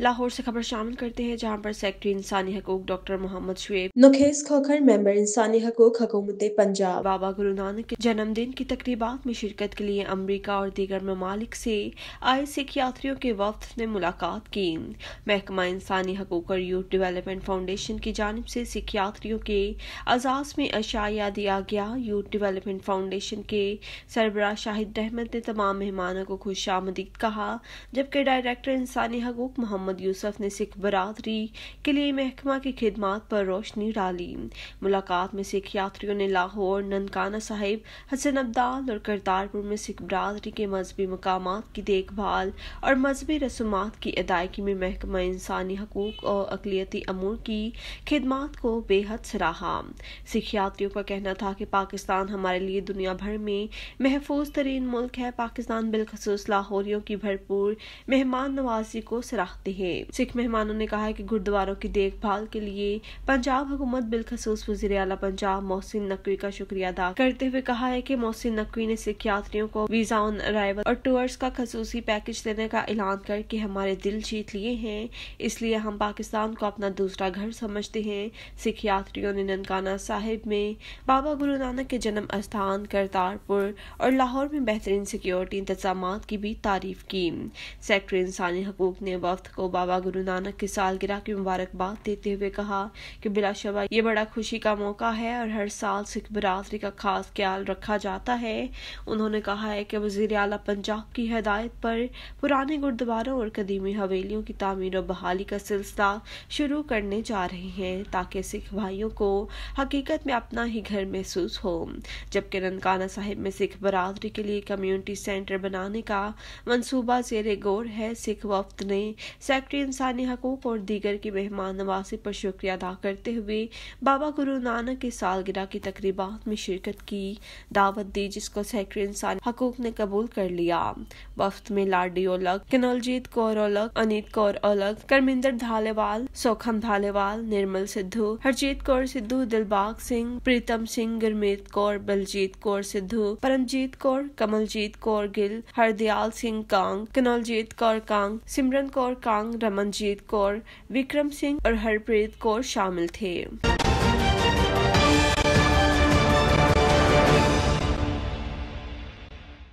लाहौर से खबर शामिल करते हैं जहां पर सेक्रेटरी इंसानी हकूक डॉक्टर मोहम्मद शुएब नुखेज खोखर मेंबर इंसानी हकूक हकूमत पंजाब बाबा गुरु नानक के जन्मदिन की तकरीबा में शिरकत के लिए अमरीका और दीगर ममालिक से आए सिख यात्रियों के वक्त ने मुलाकात की महकमा इंसानी हकूक और यूथ डिवेलपमेंट फाउंडेशन की जानब से सिख यात्रियों के अजाज में अशाया दिया गया यूथ डिवेलपमेंट फाउंडेशन के सरबरा शाहिद अहमद ने तमाम मेहमानों को खुश आमदीद कहा जबकि डायरेक्टर इंसानी हकूक मोहम्मद मोहम्मद यूसुफ ने सिख बरदरी के लिए महकमा की खिदमत पर रोशनी डाली मुलाकात में सिख यात्रियों ने लाहौर ननकाना साहिब हसन अब्दाल और करतारपुर में सिख बरदरी के मजहबी मकाम की देखभाल और मजहबी रसूमात की अदायगी में महकमा इंसानी हकूक और अकलीती अमूर की खिदमत को बेहद सराहा सिख यात्रियों का कहना था कि पाकिस्तान हमारे लिए दुनिया भर में महफूज तरीन मुल्क है पाकिस्तान बिलखसूस लाहौरियों की भरपूर मेहमान नवाजी को सराहते है सिख मेहमानों ने कहा कि गुरुद्वारों की देखभाल के लिए पंजाब हुकूमत बिलखसूस वजीर अला पंजाब मोहसिन नकवी का शुक्रिया अदा करते हुए कहा है की मोहसिन नकवी ने सिख यात्रियों को वीजा ऑन अराइवल और टूर्स का खसूसी पैकेज देने का ऐलान करके हमारे दिल जीत लिए हैं इसलिए हम पाकिस्तान को अपना दूसरा घर समझते हैं सिख यात्रियों ने ननकाना साहिब में बाबा गुरु नानक के जन्म स्थान करतारपुर और लाहौर में बेहतरीन सिक्योरिटी इंतजाम की भी तारीफ की सेक्रेटरी इंसानी हकूक ने वक्त को बाबा गुरु नानक की सालगिरह की मुबारकबाद देते हुए कहा कि बिलाशबा ये बड़ा खुशी का मौका है और हर साल सिख बरदरी का खास ख्याल रखा जाता है उन्होंने कहा है कि वजीर अला पंजाब की हदायत पर पुराने गुरुद्वारों और कदीमी हवेलियों की तमीर और बहाली का सिलसिला शुरू करने जा रहे हैं ताकि सिख भाइयों को हकीकत में अपना ही घर महसूस हो जबकि ननकाना साहिब में सिख बरदरी के लिए कम्युनिटी सेंटर बनाने का मनसूबा जेर गौर है सिख वफ्त ने सेक्रेटरी इंसानी हकूक और दीगर की मेहमान नवासी पर शुक्रिया अदा करते हुए बाबा गुरु नानक की सालगिरह की तकरीबा में शिरकत की दावत दी जिसको सेक्रेटरी इंसानी हकूक ने कबूल कर लिया वफ्त में लाडी ओलग किनोलजीत कौर ओलग अनित कौर ओलग करमिंदर धालेवाल सोखम धालेवाल निर्मल सिद्धू हरजीत कौर सिद्धू दिलबाग सिंह प्रीतम सिंह गुरमीत कौर बलजीत कौर सिद्धू परमजीत कौर कमलजीत कौर गिल हरदयाल सिंह कांग किनोलजीत कौर कांग सिमरन कौर कांग सांग रमनजीत कौर विक्रम सिंह और हरप्रीत कौर शामिल थे